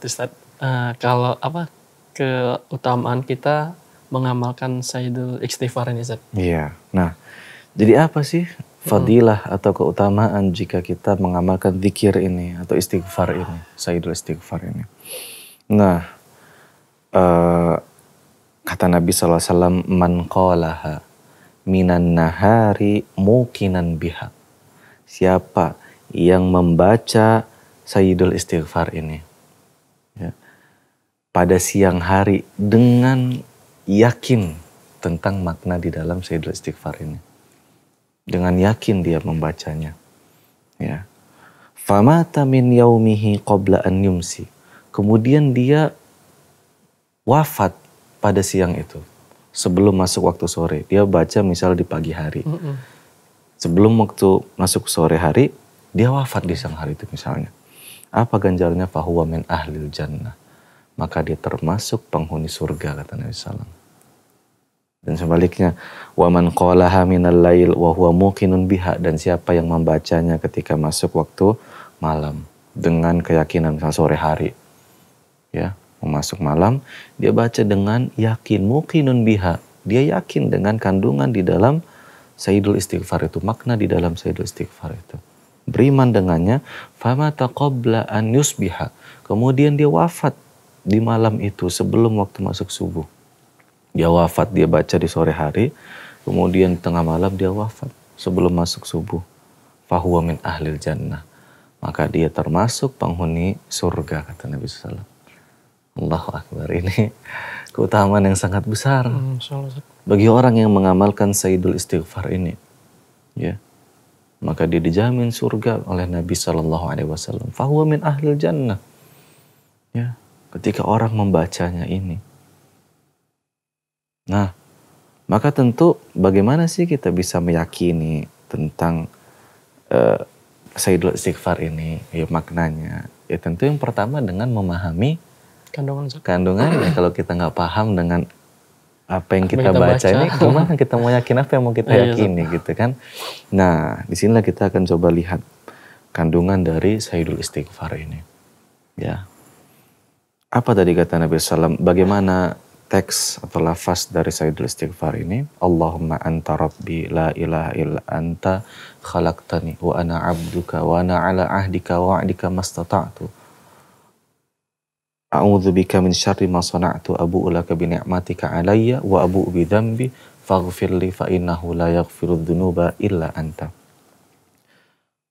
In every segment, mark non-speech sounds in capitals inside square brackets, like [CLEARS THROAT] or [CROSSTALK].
lihat Ustaz. Uh, eh, kalau apa keutamaan kita mengamalkan Sayyidul Istighfar ini Ustaz. Iya. Nah, jadi apa sih fadilah hmm. atau keutamaan jika kita mengamalkan zikir ini atau istighfar ini, Sayyidul Istighfar ini? Nah, uh, kata Nabi SAW, man qalaha minan nahari mukinan biha. Siapa yang membaca Sayyidul Istighfar ini? pada siang hari dengan yakin tentang makna di dalam Sayyidul Istighfar ini. Dengan yakin dia membacanya. Ya. Famata min yaumihi qabla an yumsi. Kemudian dia wafat pada siang itu. Sebelum masuk waktu sore. Dia baca misal di pagi hari. Sebelum waktu masuk sore hari, dia wafat di siang hari itu misalnya. Apa ganjarannya? Fahuwa min ahlil jannah maka dia termasuk penghuni surga kata Nabi Sallam. Dan sebaliknya, waman qalaha minal lail wa huwa muqinun biha dan siapa yang membacanya ketika masuk waktu malam dengan keyakinan misalnya sore hari. Ya, masuk malam dia baca dengan yakin muqinun biha. Dia yakin dengan kandungan di dalam Sayyidul Istighfar itu, makna di dalam Sayyidul Istighfar itu. Beriman dengannya, fama taqobla an yusbiha. Kemudian dia wafat di malam itu sebelum waktu masuk subuh. Dia wafat, dia baca di sore hari, kemudian di tengah malam dia wafat sebelum masuk subuh. Fahuwa min ahlil jannah. Maka dia termasuk penghuni surga, kata Nabi SAW. Allahu Akbar, ini keutamaan yang sangat besar. Hmm, Bagi orang yang mengamalkan Sayyidul Istighfar ini. ya Maka dia dijamin surga oleh Nabi Sallallahu Alaihi Wasallam. Fahuwa min ahlil jannah. Ya, ketika orang membacanya ini. Nah, maka tentu bagaimana sih kita bisa meyakini tentang uh, Sayyidul Istighfar ini, ya maknanya. Ya tentu yang pertama dengan memahami kandungan kandungannya. [CLEARS THROAT] Kalau kita nggak paham dengan apa yang kita, kita baca, baca ini, gimana kan kita mau yakin apa yang mau kita [LAUGHS] iya, yakini gitu kan. Nah, di disinilah kita akan coba lihat kandungan dari Sayyidul Istighfar ini. Ya, apa tadi kata Nabi Sallam? Bagaimana teks atau lafaz dari Sayyidul Istighfar ini? Allahumma anta rabbi la ilaha illa anta khalaqtani wa ana abduka wa ana ala ahdika wa adika mastata'tu. A'udhu bika min syarri ma sana'tu abu'u laka bi ni'matika wa abu'u bi faghfirli fa innahu la yaghfiru dhunuba illa anta.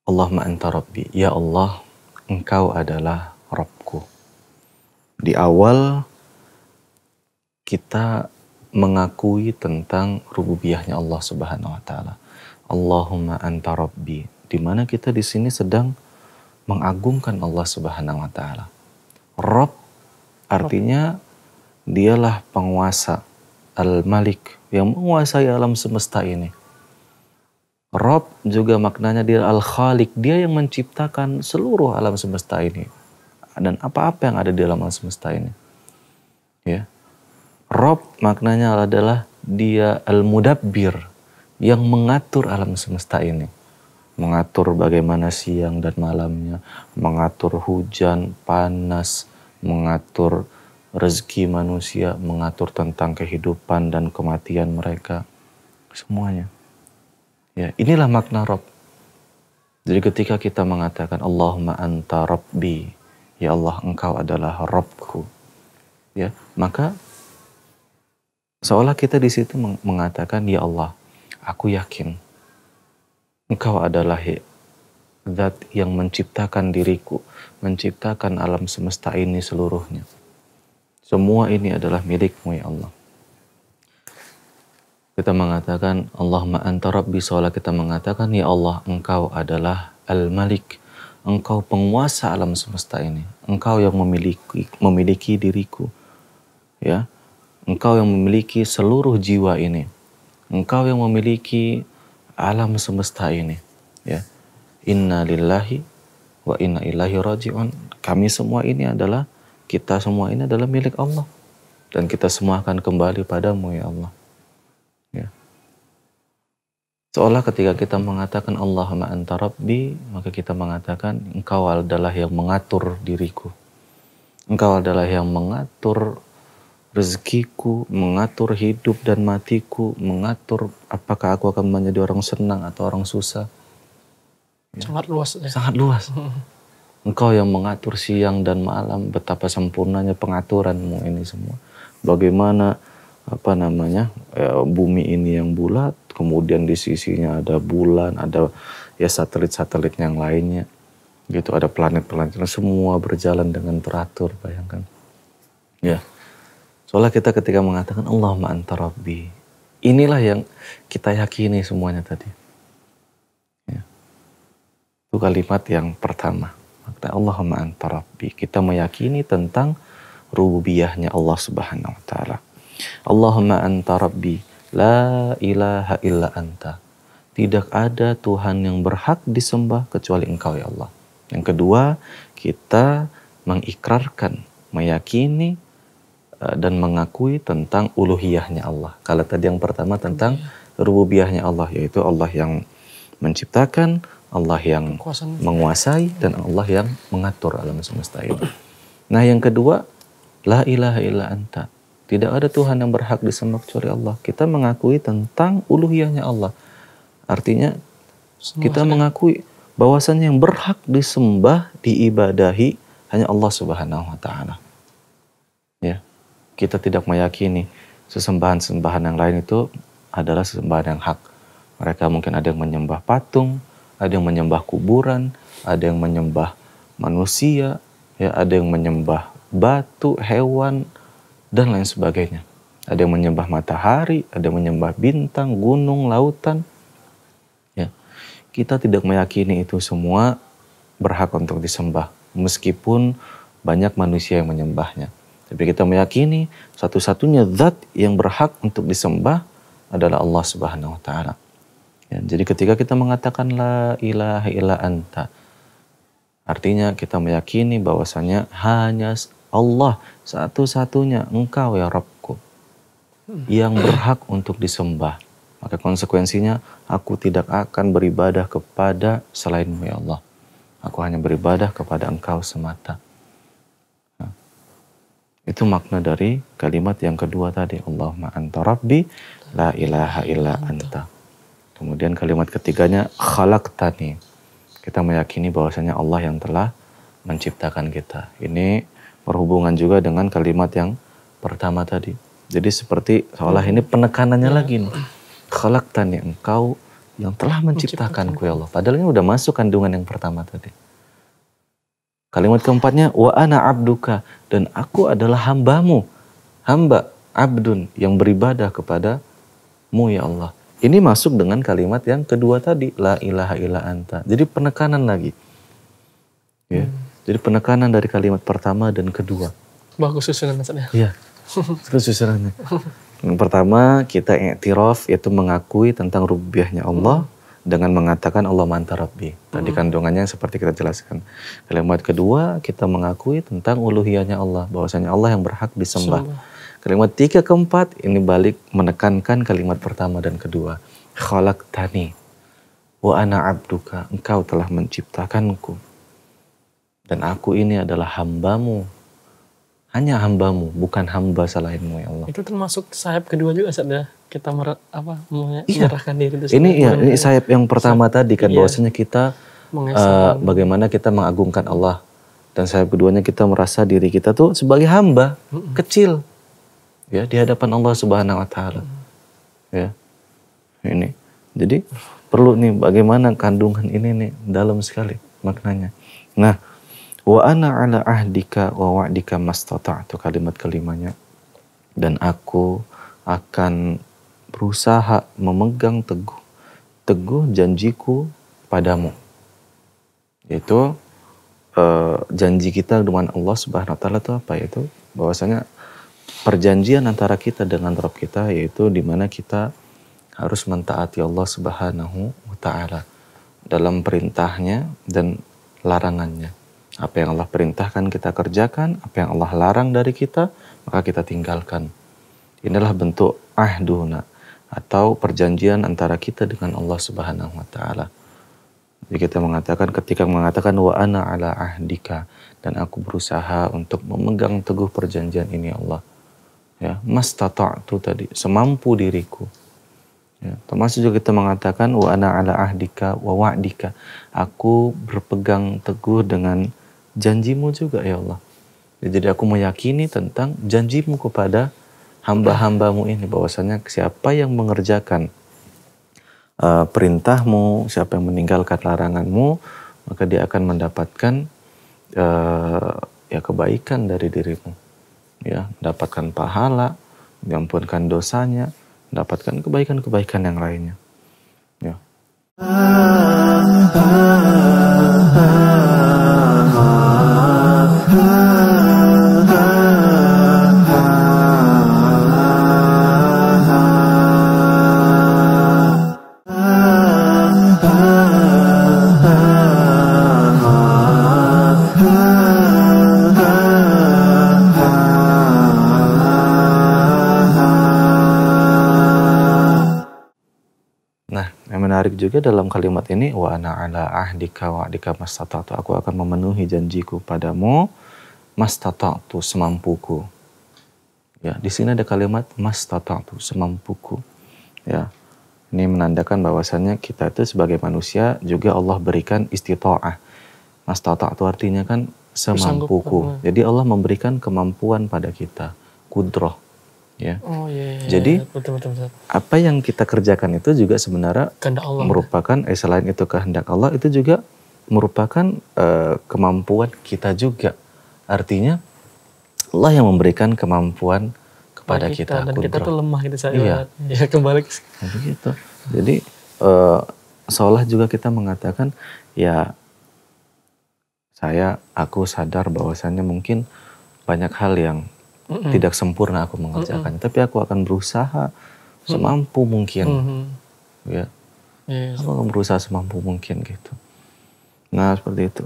Allahumma anta rabbi, ya Allah, engkau adalah Rabbku di awal kita mengakui tentang rububiyahnya Allah Subhanahu wa taala. Allahumma anta rabbi. Di mana kita di sini sedang mengagungkan Allah Subhanahu wa taala. Rabb artinya dialah penguasa Al-Malik yang menguasai alam semesta ini. Rob juga maknanya dia Al-Khalik, dia yang menciptakan seluruh alam semesta ini dan apa-apa yang ada di alam semesta ini. Ya. Rob maknanya adalah dia al-mudabbir yang mengatur alam semesta ini. Mengatur bagaimana siang dan malamnya, mengatur hujan, panas, mengatur rezeki manusia, mengatur tentang kehidupan dan kematian mereka. Semuanya. Ya, inilah makna Rob. Jadi ketika kita mengatakan Allahumma anta Rabbi, ya Allah engkau adalah Robku ya maka seolah kita di situ mengatakan ya Allah aku yakin engkau adalah zat yang menciptakan diriku menciptakan alam semesta ini seluruhnya semua ini adalah milikmu ya Allah kita mengatakan Allah anta rabbi seolah kita mengatakan ya Allah engkau adalah al-malik Engkau penguasa alam semesta ini. Engkau yang memiliki memiliki diriku. Ya. Engkau yang memiliki seluruh jiwa ini. Engkau yang memiliki alam semesta ini. Ya. Inna lillahi wa inna ilahi rajiun. Kami semua ini adalah kita semua ini adalah milik Allah dan kita semua akan kembali padamu ya Allah. Seolah ketika kita mengatakan Allahumma anta rabbi, maka kita mengatakan engkau adalah yang mengatur diriku. Engkau adalah yang mengatur rezekiku, mengatur hidup dan matiku, mengatur apakah aku akan menjadi orang senang atau orang susah. Ya. Sangat luas. Ya. Sangat luas. [LAUGHS] Engkau yang mengatur siang dan malam, betapa sempurnanya pengaturanmu ini semua. Bagaimana apa namanya ya, bumi ini yang bulat kemudian di sisinya ada bulan ada ya satelit-satelit yang lainnya gitu ada planet-planet semua berjalan dengan teratur bayangkan ya soalnya kita ketika mengatakan Allah rabbi inilah yang kita yakini semuanya tadi ya. itu kalimat yang pertama makna Allahumma anta rabbi kita meyakini tentang rububiyahnya Allah subhanahu wa ta'ala Allahumma anta rabbi, la ilaha illa anta. Tidak ada Tuhan yang berhak disembah kecuali engkau ya Allah. Yang kedua, kita mengikrarkan, meyakini eh, dan mengakui tentang uluhiyahnya Allah. Kalau tadi yang pertama tentang rububiyahnya Allah, yaitu Allah yang menciptakan, Allah yang menguasai dan Allah yang mengatur alam semesta itu. Nah yang kedua, la ilaha illa anta. Tidak ada Tuhan yang berhak disembah kecuali Allah. Kita mengakui tentang uluhiyahnya Allah. Artinya Semua kita sekali. mengakui bahwasannya yang berhak disembah, diibadahi hanya Allah Subhanahu wa taala. Ya. Kita tidak meyakini sesembahan-sembahan yang lain itu adalah sesembahan yang hak. Mereka mungkin ada yang menyembah patung, ada yang menyembah kuburan, ada yang menyembah manusia, ya ada yang menyembah batu, hewan, dan lain sebagainya. Ada yang menyembah matahari, ada yang menyembah bintang, gunung, lautan. Ya. Kita tidak meyakini itu semua berhak untuk disembah, meskipun banyak manusia yang menyembahnya. Tapi kita meyakini satu-satunya zat yang berhak untuk disembah adalah Allah Subhanahu wa taala. Ya, jadi ketika kita mengatakan la ilaha illa anta artinya kita meyakini bahwasanya hanya Allah satu-satunya engkau ya Rabbku yang berhak untuk disembah. Maka konsekuensinya aku tidak akan beribadah kepada selainmu ya Allah. Aku hanya beribadah kepada engkau semata. Nah, itu makna dari kalimat yang kedua tadi. Allahumma anta rabbi la ilaha illa anta. Kemudian kalimat ketiganya khalaqtani. Kita meyakini bahwasanya Allah yang telah menciptakan kita. Ini berhubungan juga dengan kalimat yang pertama tadi. Jadi seperti seolah ini penekanannya ya. lagi nih. Khalaqtani engkau yang telah menciptakanku ya Allah. Padahal ini udah masuk kandungan yang pertama tadi. Kalimat keempatnya wa ana abduka dan aku adalah hambamu. Hamba abdun yang beribadah kepada mu ya Allah. Ini masuk dengan kalimat yang kedua tadi la ilaha illa anta. Jadi penekanan lagi. Ya. Hmm. Jadi penekanan dari kalimat pertama dan kedua. Bagus susunan maksudnya. Iya. Terus susunannya. Yang pertama kita i'tiraf yaitu mengakui tentang rubiahnya Allah dengan mengatakan Allah manta rabbi. Tadi hmm. kandungannya seperti kita jelaskan. Kalimat kedua kita mengakui tentang uluhiyahnya Allah, bahwasanya Allah yang berhak disembah. Kalimat tiga keempat ini balik menekankan kalimat pertama dan kedua. Khalaq tani wa ana abduka, engkau telah menciptakanku dan aku ini adalah hambamu. Hanya hambamu, bukan hamba selainmu ya Allah. Itu termasuk sayap kedua juga sadar ya. kita mer apa iya. diri itu. Ini iya, ini iya. sayap yang pertama sayap, tadi kan iya. bahwasanya kita uh, bagaimana kita mengagungkan Allah dan sayap keduanya kita merasa diri kita tuh sebagai hamba mm -mm. kecil ya di hadapan Allah Subhanahu wa taala. Mm. Ya. Ini. Jadi perlu nih bagaimana kandungan ini nih dalam sekali maknanya. Nah, Wa ana ala ahdika wa wa'dika itu kalimat kelimanya. Dan aku akan berusaha memegang teguh teguh janjiku padamu. Itu uh, eh, janji kita dengan Allah Subhanahu wa taala itu apa itu? Bahwasanya perjanjian antara kita dengan Rabb kita yaitu di mana kita harus mentaati Allah Subhanahu wa taala dalam perintahnya dan larangannya. Apa yang Allah perintahkan kita kerjakan, apa yang Allah larang dari kita, maka kita tinggalkan. Inilah bentuk ahduna atau perjanjian antara kita dengan Allah Subhanahu wa taala. Jadi kita mengatakan ketika mengatakan wa ana ala ahdika dan aku berusaha untuk memegang teguh perjanjian ini Allah. Ya, mastata'tu tadi, semampu diriku. Ya, termasuk juga kita mengatakan wa ana ala ahdika wa wa'dika. Aku berpegang teguh dengan janjimu juga ya Allah. Jadi aku meyakini tentang janjimu kepada hamba-hambamu ini bahwasanya siapa yang mengerjakan uh, perintahmu, siapa yang meninggalkan laranganmu, maka dia akan mendapatkan uh, ya kebaikan dari dirimu, ya mendapatkan pahala, diampunkan dosanya, mendapatkan kebaikan-kebaikan yang lainnya. Ya. Ah, ah, ah. ah. juga dalam kalimat ini wa ana ala ahdika wa ahdika mastata'tu. Aku akan memenuhi janjiku padamu mastata'tu semampuku. Ya, di sini ada kalimat mastata'tu semampuku. Ya. Ini menandakan bahwasannya kita itu sebagai manusia juga Allah berikan istita'ah. Mastata'tu artinya kan semampuku. Jadi Allah memberikan kemampuan pada kita, kudroh ya. Oh iya. iya. iya. Jadi betul, betul, betul. apa yang kita kerjakan itu juga sebenarnya Allah. merupakan eh, selain itu kehendak Allah itu juga merupakan eh, kemampuan kita juga. Artinya Allah yang memberikan kemampuan kepada nah, kita, kita dan kita tuh lemah gitu saya. Iya. Ya kembali nah, gitu. Jadi eh, seolah juga kita mengatakan ya saya aku sadar bahwasannya mungkin banyak hal yang mm -hmm. tidak sempurna aku mengerjakannya, mm -hmm. tapi aku akan berusaha semampu mungkin, mm -hmm. ya. Yes. Aku akan berusaha semampu mungkin gitu. Nah seperti itu.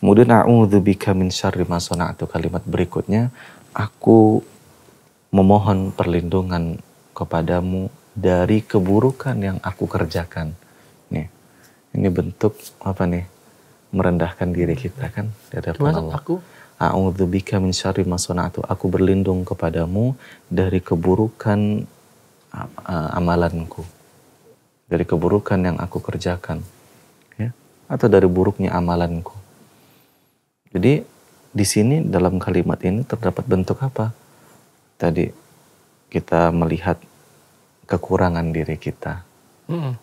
Kemudian a'udzubika min syarri ma itu kalimat berikutnya aku memohon perlindungan kepadamu dari keburukan yang aku kerjakan. Nih. Ini bentuk apa nih? merendahkan diri kita kan di hadapan Allah. Aku A'udzubika min syarri ma Aku berlindung kepadamu dari keburukan amalanku. Dari keburukan yang aku kerjakan. Ya? Atau dari buruknya amalanku. Jadi di sini dalam kalimat ini terdapat bentuk apa? Tadi kita melihat kekurangan diri kita. Mm.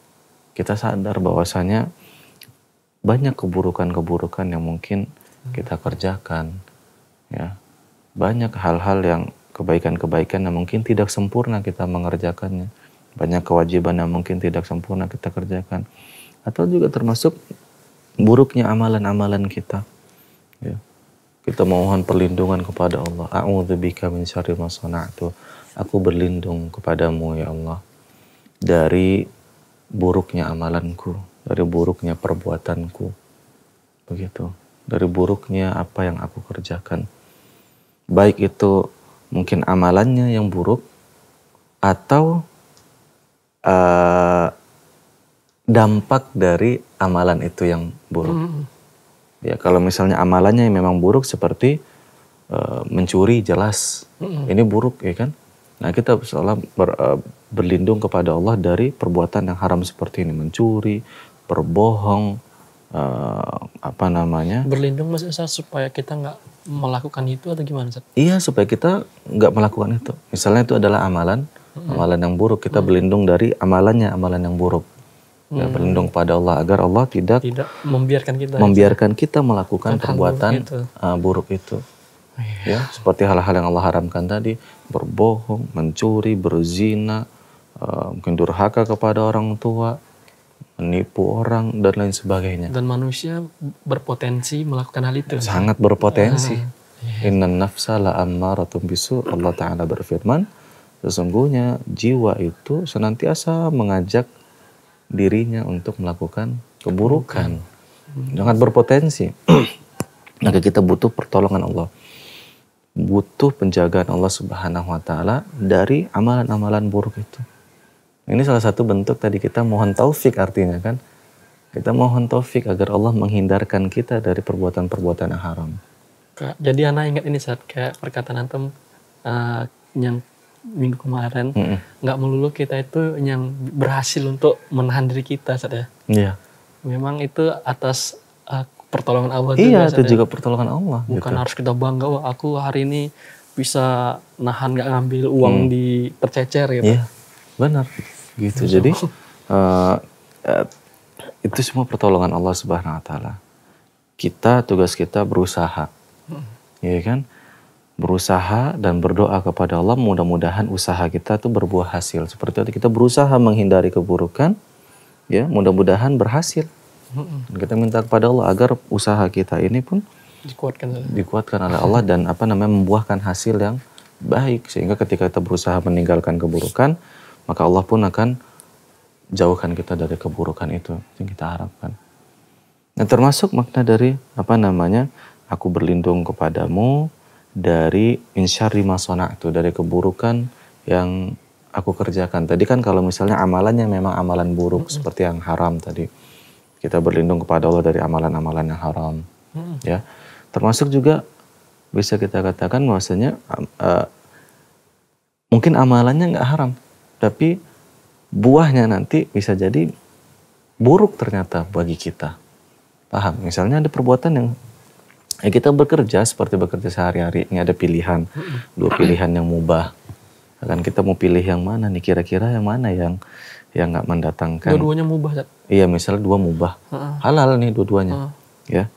Kita sadar bahwasanya banyak keburukan-keburukan yang mungkin mm. kita kerjakan ya banyak hal-hal yang kebaikan-kebaikan yang mungkin tidak sempurna kita mengerjakannya banyak kewajiban yang mungkin tidak sempurna kita kerjakan atau juga termasuk buruknya amalan-amalan kita ya. kita mohon perlindungan kepada Allah a'udzubika min syarri ma aku berlindung kepadamu ya Allah dari buruknya amalanku dari buruknya perbuatanku begitu dari buruknya apa yang aku kerjakan baik itu mungkin amalannya yang buruk atau uh, dampak dari amalan itu yang buruk. mm. Ya kalau misalnya amalannya yang memang buruk seperti uh, mencuri jelas mm. ini buruk ya kan. Nah kita seolah ber, uh, berlindung kepada Allah dari perbuatan yang haram seperti ini mencuri, berbohong, uh, apa namanya? Berlindung maksudnya supaya kita nggak melakukan itu atau gimana? Sir? Iya supaya kita nggak melakukan itu. Misalnya itu adalah amalan, hmm. amalan yang buruk. Kita hmm. berlindung dari amalannya, amalan yang buruk. Hmm. Ya, berlindung pada Allah agar Allah tidak, tidak membiarkan kita membiarkan ya. kita melakukan Dan perbuatan buruk itu. Uh, buruk itu. Oh, iya. Ya seperti hal-hal yang Allah haramkan tadi, berbohong, mencuri, berzina, uh, mungkin durhaka kepada orang tua menipu orang dan lain sebagainya. Dan manusia berpotensi melakukan hal itu. Sangat berpotensi. Ah, iya. Inna nafsa la ammaratun bisu. Allah Ta'ala berfirman, sesungguhnya jiwa itu senantiasa mengajak dirinya untuk melakukan keburukan. Sangat berpotensi. [CLEARS THROAT] Maka kita butuh pertolongan Allah. Butuh penjagaan Allah Subhanahu wa taala dari amalan-amalan buruk itu. Ini salah satu bentuk tadi kita mohon taufik artinya kan. Kita mohon taufik agar Allah menghindarkan kita dari perbuatan-perbuatan yang haram. Kak, jadi anak ingat ini saat kayak perkataan antum uh, yang minggu kemarin nggak mm -mm. melulu kita itu yang berhasil untuk menahan diri kita saat ya. Iya. Memang itu atas uh, pertolongan Allah iya, juga. Iya, itu ya? juga pertolongan Allah. Gitu. Bukan gitu. harus kita bangga wah aku hari ini bisa nahan nggak ngambil uang mm. di tercecer gitu. Iya. Benar gitu jadi uh, uh, itu semua pertolongan Allah Subhanahu Wa Taala kita tugas kita berusaha ya kan berusaha dan berdoa kepada Allah mudah-mudahan usaha kita tuh berbuah hasil seperti itu kita berusaha menghindari keburukan ya mudah-mudahan berhasil hmm. kita minta kepada Allah agar usaha kita ini pun dikuatkan dikuatkan oleh Allah dan apa namanya membuahkan hasil yang baik sehingga ketika kita berusaha meninggalkan keburukan maka Allah pun akan jauhkan kita dari keburukan itu yang kita harapkan. Nah, termasuk makna dari apa namanya? Aku berlindung kepadamu dari insyari masona itu dari keburukan yang aku kerjakan. Tadi kan kalau misalnya amalannya memang amalan buruk mm -hmm. seperti yang haram tadi. Kita berlindung kepada Allah dari amalan-amalan yang haram. Mm -hmm. Ya. Termasuk juga bisa kita katakan maksudnya uh, eh, mungkin amalannya nggak haram, tapi buahnya nanti bisa jadi buruk ternyata bagi kita. Paham? Misalnya ada perbuatan yang ya kita bekerja seperti bekerja sehari-hari ini ada pilihan dua pilihan yang mubah Akan kita mau pilih yang mana nih kira-kira yang mana yang yang nggak mendatangkan dua-duanya mubah Zat. iya misalnya dua mubah uh-uh. halal nih dua-duanya uh. ya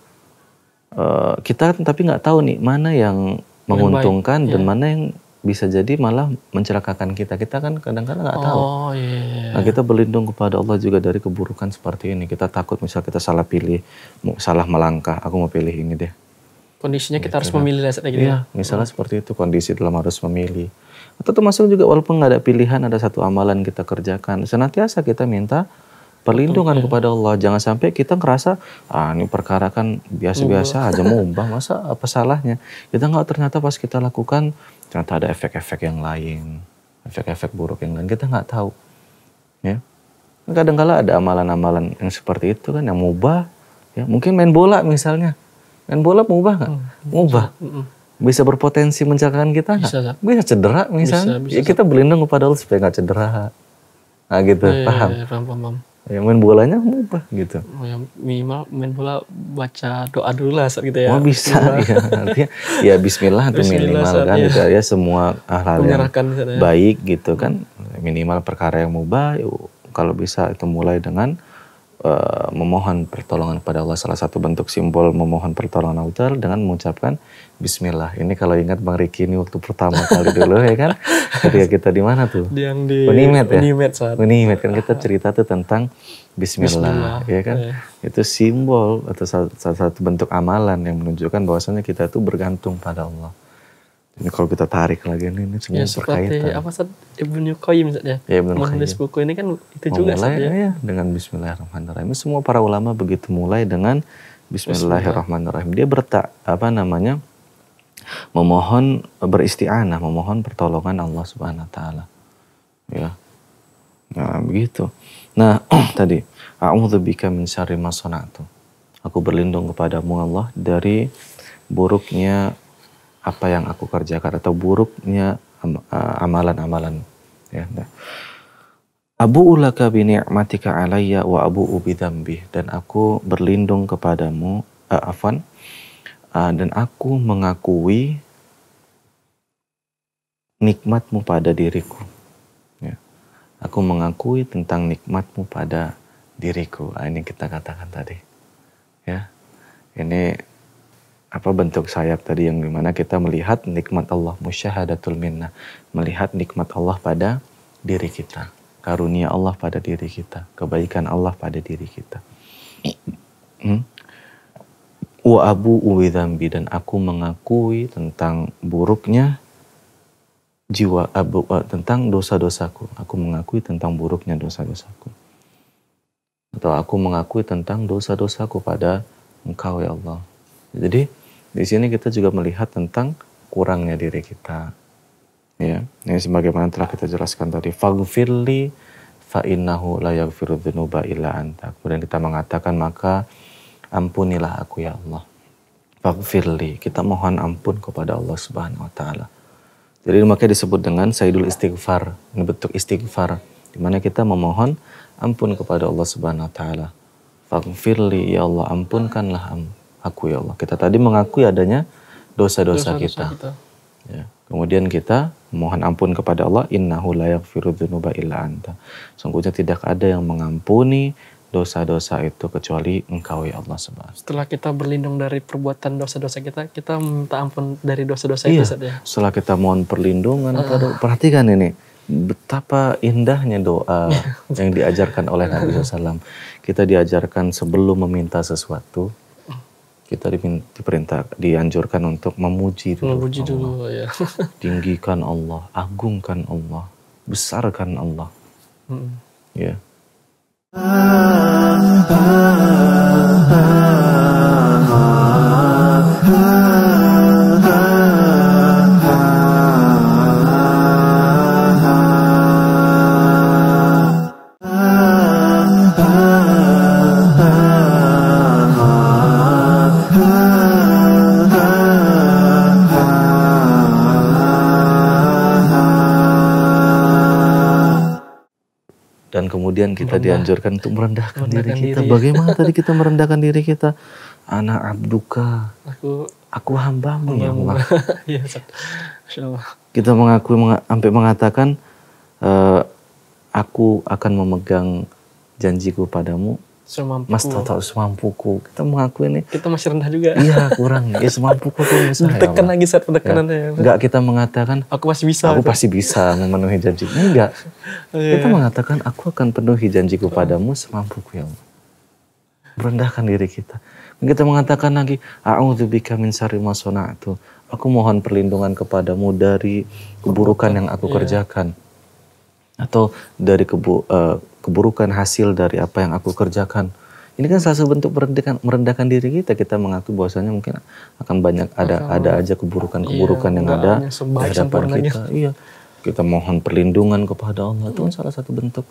uh, kita kan tapi nggak tahu nih mana yang menguntungkan yang dan yeah. mana yang bisa jadi malah mencelakakan kita. Kita kan kadang-kadang nggak -kadang tahu. Oh, yeah. Iya, iya. Nah, kita berlindung kepada Allah juga dari keburukan seperti ini. Kita takut misal kita salah pilih, salah melangkah. Aku mau pilih ini deh. Kondisinya kita gitu. harus memilih lah gitu iya, ya. Misalnya oh. seperti itu kondisi dalam harus memilih. Atau termasuk juga walaupun nggak ada pilihan ada satu amalan kita kerjakan. Senantiasa kita minta perlindungan Betul, kepada Allah. Jangan sampai kita ngerasa ah ini perkara kan biasa-biasa aja mumbang masa apa salahnya. Kita nggak ternyata pas kita lakukan ternyata ada efek-efek yang lain, efek-efek buruk yang lain kita nggak tahu, ya. kadang-kala ada amalan-amalan yang seperti itu kan yang mubah, ya mungkin main bola misalnya, main bola mubah nggak? Hmm, mubah. Hmm. Bisa berpotensi mencelakakan kita nggak? Bisa, bisa cedera misalnya. Bisa, bisa, ya, kita berlindung kepada Allah supaya nggak cedera. Nah gitu, ya, paham? Ya, ya, paham, paham yang main bolanya apa gitu. Oh, yang minimal main bola baca doa dulu lah saat gitu ya. Oh bisa ya artinya ya Bismillah itu minimal saat, kan iya. gitu ya. gitu ya semua hal-hal yang ya. baik gitu kan minimal perkara yang mau baik kalau bisa itu mulai dengan Eh, memohon pertolongan pada Allah salah satu bentuk simbol memohon pertolongan Allah dengan mengucapkan Bismillah. Ini kalau ingat Bang Riki ini waktu pertama kali dulu ya kan, ketika kita di mana tuh? Yang di Unimed ya. Unimed saat. Unimed kan kita cerita tuh tentang Bismillah, Bismillah. ya kan. Ya. Itu simbol atau salah satu bentuk amalan yang menunjukkan bahwasanya kita tuh bergantung pada Allah. Ini kalau kita tarik lagi ini, ini semua ya, seperti apa saat Ibnu Qayyim ya, ya menulis buku ini kan itu memulai, juga saat, ya. ya dengan Bismillahirrahmanirrahim. Semua para ulama begitu mulai dengan Bismillahirrahmanirrahim. Dia bertak apa namanya memohon beristianah, memohon pertolongan Allah Subhanahu wa taala. Ya. Nah, begitu. Nah, [CLEARS THROAT] tadi bika min syarri ma Aku berlindung kepadamu Allah dari buruknya apa yang aku kerjakan atau buruknya eh, amalan-amalan. Ya. Nah. Abu ulaka bi ni'matika alayya wa abu bih dan aku berlindung kepadamu uh, eh, afan uh, eh, dan aku mengakui nikmatmu pada diriku. Ya. Aku mengakui tentang nikmatmu pada diriku. Nah, ini kita katakan tadi. Ya. Ini apa bentuk sayap tadi yang dimana kita melihat nikmat Allah musyahadatul minna melihat nikmat Allah pada diri kita karunia Allah pada diri kita kebaikan Allah pada diri kita hmm? wa abu uwidhambi dan aku mengakui tentang buruknya jiwa abu eh, tentang dosa-dosaku aku mengakui tentang buruknya dosa-dosaku atau aku mengakui tentang dosa-dosaku pada engkau ya Allah jadi di sini kita juga melihat tentang kurangnya diri kita. Ya, ini sebagaimana telah kita jelaskan tadi. Fagfirli fa innahu la illa anta. Kemudian kita mengatakan maka ampunilah aku ya Allah. Fagfirli. kita mohon ampun kepada Allah Subhanahu wa taala. Jadi makanya disebut dengan Sayyidul Istighfar, ini bentuk istighfar di mana kita memohon ampun kepada Allah Subhanahu wa taala. Fagfirli ya Allah ampunkanlah ampun Aku ya Allah. Kita tadi mengakui adanya dosa-dosa kita. kita. Ya. Kemudian kita mohon ampun kepada Allah. Innahu layak firudunuba illa anta. Sungguhnya tidak ada yang mengampuni dosa-dosa itu kecuali engkau ya Allah subhanahu Setelah kita berlindung dari perbuatan dosa-dosa kita, kita minta ampun dari dosa-dosa iya, itu saja. Ya? Setelah kita mohon perlindungan, uh. perhatikan ini betapa indahnya doa [LAUGHS] yang diajarkan oleh Nabi SAW. Kita diajarkan sebelum meminta sesuatu, kita diperintah dianjurkan untuk memuji dulu memuji Allah. dulu ya tinggikan Allah agungkan Allah besarkan Allah hmm. ya yeah. kemudian kita Merendah. dianjurkan untuk merendahkan, merendahkan diri kita. Diri. Bagaimana tadi kita [LAUGHS] merendahkan diri kita? Anak abduka. Aku aku hambamu ya [LAUGHS] iya, Allah. kita mengakui sampai mengatakan e, aku akan memegang janjiku padamu semampuku. Mas Toto semampuku. Kita mengakui ini. Kita masih rendah juga. Iya kurang. ya semampuku tuh misalnya. [LAUGHS] Tekan lagi saat ya. penekanannya. Ya. Enggak kita mengatakan. Aku masih bisa. Aku itu. pasti bisa memenuhi janji. Enggak. [LAUGHS] Iya. Kita mengatakan aku akan penuhi janjiku padamu semampuku ya Merendahkan diri kita. Kita mengatakan lagi. A'udzubika min syarri ma Aku mohon perlindungan kepadamu dari keburukan yang aku iya. kerjakan atau dari kebu, uh, keburukan hasil dari apa yang aku kerjakan. Ini kan salah satu bentuk merendahkan, merendahkan diri kita. Kita mengaku bahwasanya mungkin akan banyak ada Akan, ada aja keburukan-keburukan iya, yang ada di hadapan kita. Ya. Iya. Kita mohon perlindungan kepada Allah. Itu kan iya. salah satu bentuk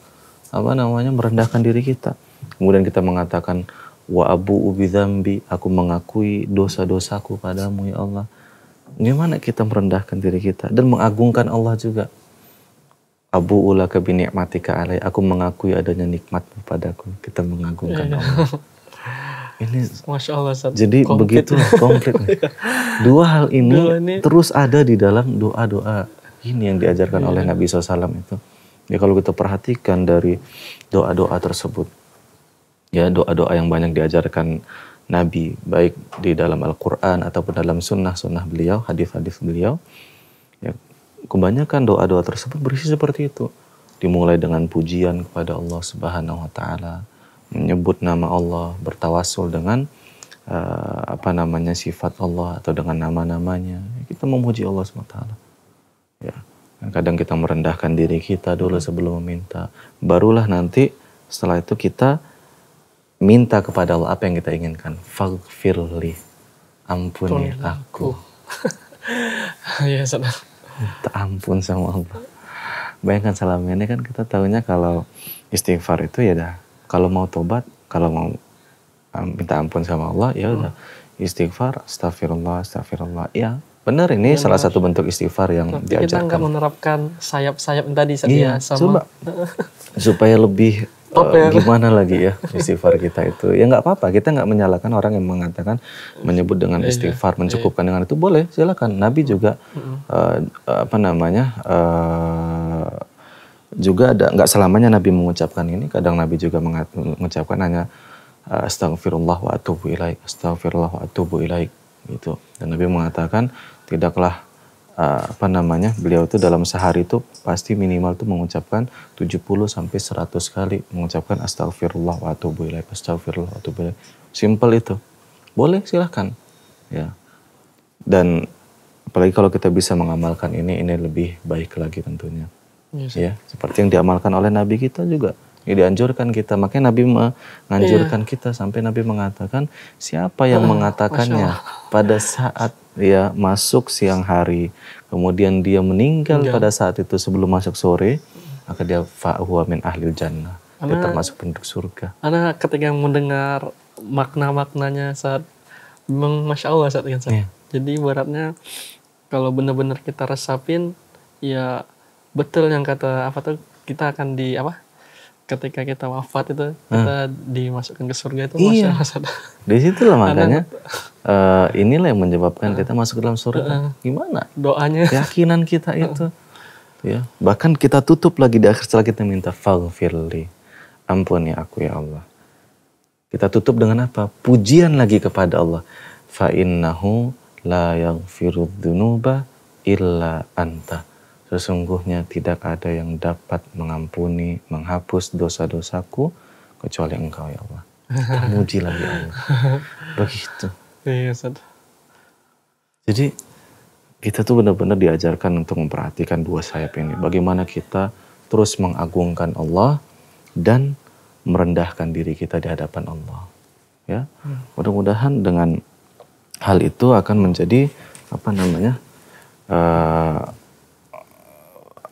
apa namanya merendahkan diri kita. Kemudian kita mengatakan wa abu ubidambi, aku mengakui dosa-dosaku padamu ya Allah. Gimana kita merendahkan diri kita dan mengagungkan Allah juga. Abu Ula bi ke alai. Aku mengakui adanya nikmatmu padaku. Kita mengagungkan iya. Allah. [LAUGHS] Ini Masya Allah, satu. jadi komplit. begitu komplit. [LAUGHS] Dua hal ini, Dua ini terus ada di dalam doa-doa ini yang diajarkan yeah. oleh iya. Nabi SAW itu. Ya kalau kita perhatikan dari doa-doa tersebut, ya doa-doa yang banyak diajarkan Nabi baik di dalam Al-Quran ataupun dalam sunnah-sunnah beliau, hadis-hadis beliau, ya, kebanyakan doa-doa tersebut berisi seperti itu. Dimulai dengan pujian kepada Allah Subhanahu wa taala, menyebut nama Allah, bertawasul dengan uh, apa namanya sifat Allah atau dengan nama-namanya. Kita memuji Allah SWT. Ya. Kadang kita merendahkan diri kita dulu sebelum meminta. Barulah nanti setelah itu kita minta kepada Allah apa yang kita inginkan. Faghfirli. Ampuni aku. [LAUGHS] ya, saudara minta ampun sama Allah bayangkan salam ini kan kita tahunya kalau istighfar itu ya dah kalau mau tobat kalau mau eh, minta ampun sama Allah ya udah hmm. istighfar astagfirullah astagfirullah ya benar ini ya, salah satu bentuk istighfar yang Tapi diajarkan kita nggak menerapkan sayap-sayap tadi saya iya, ya, sama. Coba, [LAUGHS] supaya lebih Eh, Top ya. gimana lagi ya istighfar kita itu? Ya nggak apa-apa, kita nggak menyalahkan orang yang mengatakan menyebut dengan iya, iya. istighfar, iya. mencukupkan dengan itu boleh, silakan. Nabi juga uh, apa namanya? Uh, juga ada nggak selamanya Nabi mengucapkan ini, kadang Nabi juga mengucapkan hanya astagfirullah wa atubu ilaik, astagfirullah wa atubu ilaik gitu. Dan Nabi mengatakan tidaklah Eh, apa namanya beliau itu dalam sehari itu pasti minimal tuh mengucapkan 70 sampai 100 kali mengucapkan astagfirullah wa atubu ilaih astagfirullah wa atubu ilaih simple itu boleh silahkan ya dan apalagi kalau kita bisa mengamalkan ini ini lebih baik lagi tentunya yes. Iya, ya seperti yang diamalkan oleh nabi kita juga ini dianjurkan kita makanya nabi menganjurkan yeah. kita sampai nabi mengatakan siapa yang uh, mengatakannya pada saat ya masuk siang hari, kemudian dia meninggal ya. pada saat itu sebelum masuk sore, maka dia fahuwa min ahli jannah. Dia termasuk penduduk surga. Anak ketika mendengar makna-maknanya saat memang Masya Allah saat yang Ya. Jadi ibaratnya kalau benar-benar kita resapin ya betul yang kata apa tuh kita akan di apa ketika kita wafat itu hmm. kita dimasukkan ke surga itu iya. masih di situ lah makanya uh, [LAUGHS] inilah yang menyebabkan uh, kita masuk ke dalam surga uh, gimana doanya keyakinan kita itu uh. ya bahkan kita tutup lagi di akhir setelah kita minta faghfirli ya aku ya Allah kita tutup dengan apa pujian lagi kepada Allah fa innahu la yaghfirudz illa anta Sesungguhnya tidak ada yang dapat mengampuni, menghapus dosa-dosaku kecuali engkau ya Allah. Termujilah [LAUGHS] ya Allah. Begitu. Iya, Sad. Jadi kita tuh benar-benar diajarkan untuk memperhatikan dua sayap ini. Bagaimana kita terus mengagungkan Allah dan merendahkan diri kita di hadapan Allah. Ya. Hmm. Mudah-mudahan dengan hal itu akan menjadi apa namanya? Uh,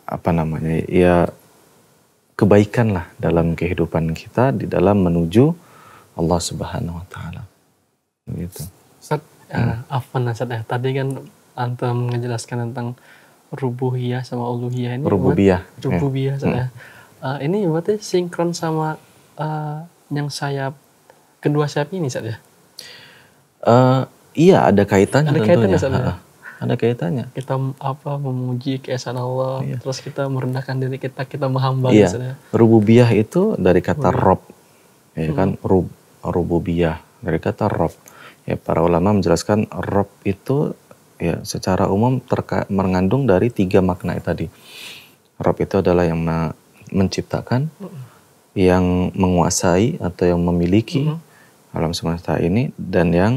apa namanya ya kebaikan lah dalam kehidupan kita di dalam menuju Allah Subhanahu Wa Taala. Gitu. Sat, eh, hmm. uh, afan Sat, ya. Eh, tadi kan antum menjelaskan tentang rubuhiyah sama uluhiyah ini. Rububiyah. rububiyah ya. Hmm. Uh, ini berarti sinkron sama uh, yang sayap kedua sayap ini ya? Uh, iya ada kaitannya ada tentunya. Kaitannya, ada kaitannya kita apa memuji keesaan Allah iya. terus kita merendahkan diri kita kita menghamba iya. rububiyah itu dari kata rob ya hmm. kan hmm. rub rububiyah dari kata rob ya para ulama menjelaskan rob itu ya secara umum terka, mengandung dari tiga makna tadi rob itu adalah yang menciptakan hmm. yang menguasai atau yang memiliki hmm. alam semesta ini dan yang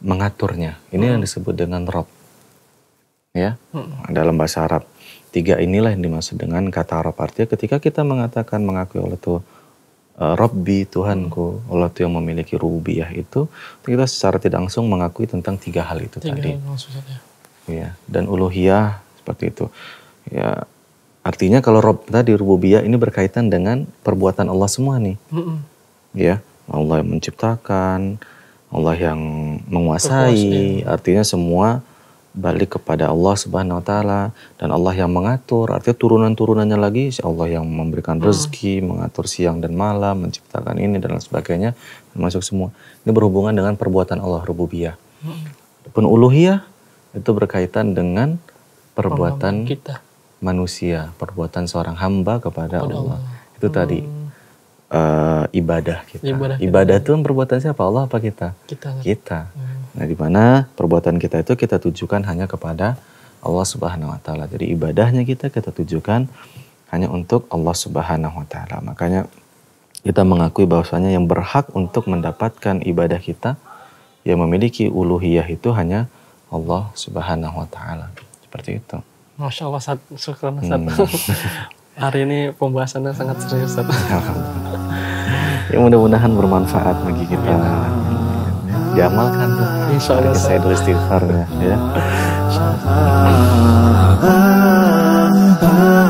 mengaturnya ini hmm. yang disebut dengan rob ya hmm. dalam bahasa Arab. Tiga inilah yang dimaksud dengan kata Arab. Artinya ketika kita mengatakan mengakui Allah itu e, Robbi Tuhanku, Allah itu yang memiliki rubiyah itu, kita secara tidak langsung mengakui tentang tiga hal itu tiga tadi. maksudnya. Ya, dan uluhiyah seperti itu. Ya, artinya kalau Rob tadi rububiyah ini berkaitan dengan perbuatan Allah semua nih. Hmm. Ya, Allah yang menciptakan, Allah yang menguasai, ya. artinya semua balik kepada Allah Subhanahu wa taala dan Allah yang mengatur. Artinya turunan-turunannya lagi Allah yang memberikan hmm. rezeki, hmm. mengatur siang dan malam, menciptakan ini dan lain sebagainya, masuk semua. Ini berhubungan dengan perbuatan Allah rububiyah. Hmm. Pun uluhiyah itu berkaitan dengan perbuatan Allah kita. manusia, perbuatan seorang hamba kepada Allah. Allah. Itu hmm. tadi uh, eh, ibadah kita. Ibadah, ibadah itu kan perbuatan siapa? Allah apa kita? Kita. Kan. Kita. Hmm. Nah, di mana perbuatan kita itu kita tujukan hanya kepada Allah Subhanahu wa taala. Jadi ibadahnya kita kita tujukan hanya untuk Allah Subhanahu wa taala. Makanya kita mengakui bahwasanya yang berhak untuk mendapatkan ibadah kita yang memiliki uluhiyah itu hanya Allah Subhanahu wa taala. Seperti itu. Masya Allah, Sat, syukur Sat. Hmm. [LAUGHS] Hari ini pembahasannya sangat serius Sat. ya mudah-mudahan bermanfaat bagi kita. Ya diamalkan tuh insyaallah saya dulu istighfarnya ya ah, ah, ah,